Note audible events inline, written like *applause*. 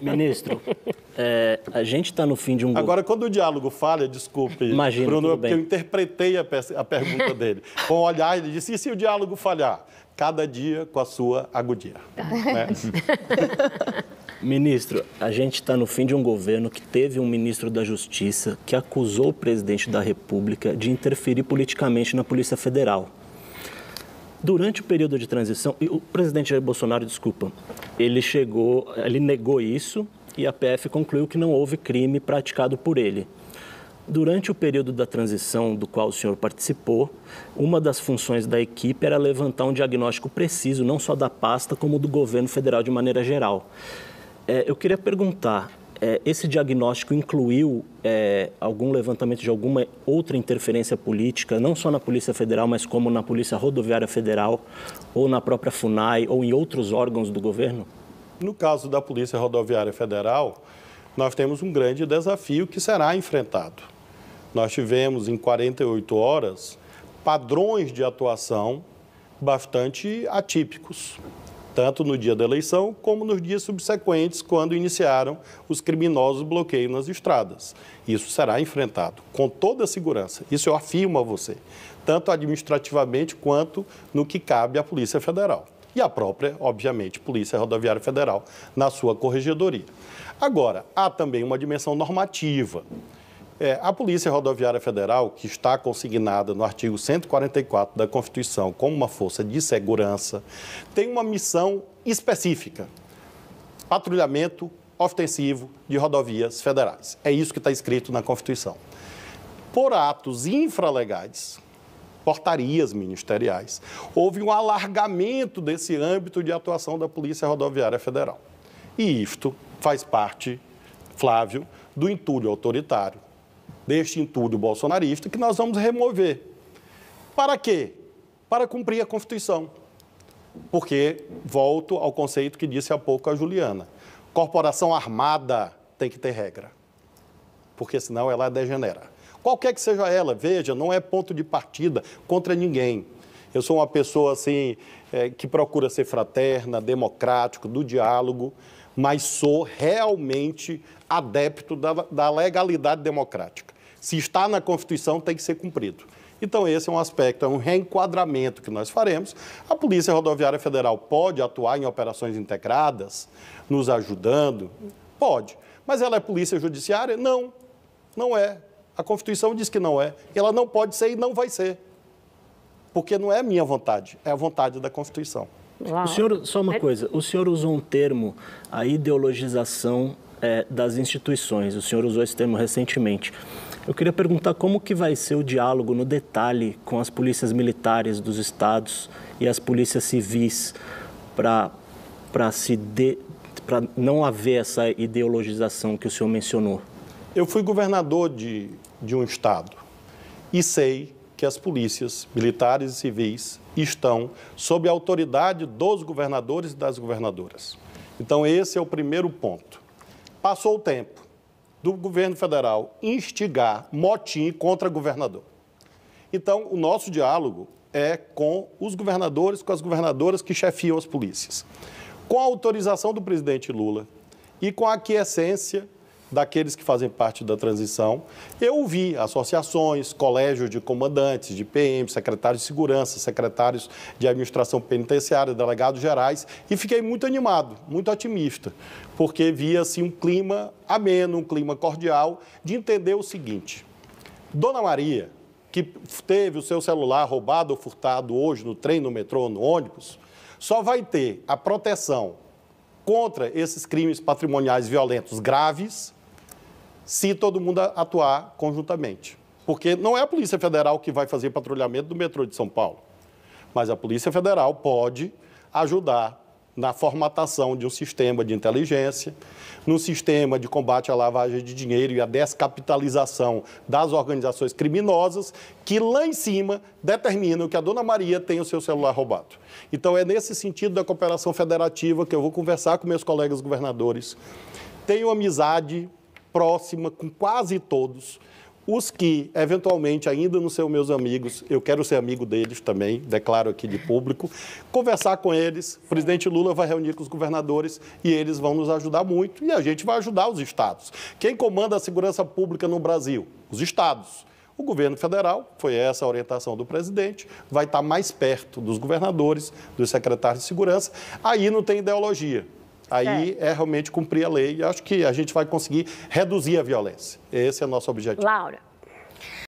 Ministro, é, a gente está no fim de um. Governo. Agora, quando o diálogo falha, desculpe, Imagina, Bruno, porque eu interpretei a, a pergunta dele. Com o olhar, ele disse: e se o diálogo falhar? Cada dia com a sua agudia. Tá. Né? *laughs* ministro, a gente está no fim de um governo que teve um ministro da Justiça que acusou o presidente da República de interferir politicamente na Polícia Federal. Durante o período de transição, o presidente Jair Bolsonaro, desculpa, ele chegou, ele negou isso e a PF concluiu que não houve crime praticado por ele. Durante o período da transição do qual o senhor participou, uma das funções da equipe era levantar um diagnóstico preciso, não só da pasta, como do governo federal de maneira geral. É, eu queria perguntar: é, esse diagnóstico incluiu é, algum levantamento de alguma outra interferência política, não só na Polícia Federal, mas como na Polícia Rodoviária Federal, ou na própria FUNAI, ou em outros órgãos do governo? No caso da Polícia Rodoviária Federal, nós temos um grande desafio que será enfrentado. Nós tivemos em 48 horas padrões de atuação bastante atípicos tanto no dia da eleição como nos dias subsequentes, quando iniciaram os criminosos bloqueios nas estradas. Isso será enfrentado com toda a segurança. Isso eu afirmo a você, tanto administrativamente quanto no que cabe à Polícia Federal e a própria, obviamente, Polícia Rodoviária Federal na sua corregedoria. Agora, há também uma dimensão normativa. É, a Polícia Rodoviária Federal, que está consignada no artigo 144 da Constituição como uma força de segurança, tem uma missão específica: patrulhamento ofensivo de rodovias federais. É isso que está escrito na Constituição. Por atos infralegais, portarias ministeriais, houve um alargamento desse âmbito de atuação da Polícia Rodoviária Federal. E isto faz parte, Flávio, do entulho autoritário deste entulho bolsonarista que nós vamos remover. Para quê? Para cumprir a Constituição. Porque volto ao conceito que disse há pouco a Juliana. Corporação armada tem que ter regra. Porque senão ela degenera. Qualquer que seja ela, veja, não é ponto de partida contra ninguém. Eu sou uma pessoa assim é, que procura ser fraterna, democrático, do diálogo, mas sou realmente adepto da, da legalidade democrática se está na Constituição, tem que ser cumprido. Então, esse é um aspecto, é um reenquadramento que nós faremos. A Polícia Rodoviária Federal pode atuar em operações integradas, nos ajudando? Pode. Mas ela é Polícia Judiciária? Não, não é. A Constituição diz que não é. Ela não pode ser e não vai ser. Porque não é minha vontade, é a vontade da Constituição. Uau. O senhor, só uma coisa, o senhor usou um termo, a ideologização é, das instituições. O senhor usou esse termo recentemente. Eu queria perguntar como que vai ser o diálogo no detalhe com as polícias militares dos estados e as polícias civis para se de, para não haver essa ideologização que o senhor mencionou? Eu fui governador de, de um estado e sei que as polícias militares e civis estão sob a autoridade dos governadores e das governadoras. Então, esse é o primeiro ponto. Passou o tempo do governo federal instigar motim contra governador. Então, o nosso diálogo é com os governadores, com as governadoras que chefiam as polícias. Com a autorização do presidente Lula e com a aquiescência daqueles que fazem parte da transição. Eu ouvi associações, colégios de comandantes, de PM, secretários de segurança, secretários de administração penitenciária, delegados gerais, e fiquei muito animado, muito otimista, porque via assim um clima ameno, um clima cordial de entender o seguinte: Dona Maria, que teve o seu celular roubado ou furtado hoje no trem, no metrô, no ônibus, só vai ter a proteção contra esses crimes patrimoniais violentos graves se todo mundo atuar conjuntamente. Porque não é a Polícia Federal que vai fazer patrulhamento do metrô de São Paulo, mas a Polícia Federal pode ajudar na formatação de um sistema de inteligência, no sistema de combate à lavagem de dinheiro e à descapitalização das organizações criminosas, que lá em cima determinam que a dona Maria tem o seu celular roubado. Então, é nesse sentido da cooperação federativa que eu vou conversar com meus colegas governadores. Tenho amizade próxima com quase todos. Os que, eventualmente, ainda não são meus amigos, eu quero ser amigo deles também, declaro aqui de público, conversar com eles. O presidente Lula vai reunir com os governadores e eles vão nos ajudar muito e a gente vai ajudar os estados. Quem comanda a segurança pública no Brasil? Os estados. O governo federal, foi essa a orientação do presidente, vai estar mais perto dos governadores, dos secretários de segurança. Aí não tem ideologia aí é. é realmente cumprir a lei. E acho que a gente vai conseguir reduzir a violência. Esse é o nosso objetivo. Laura.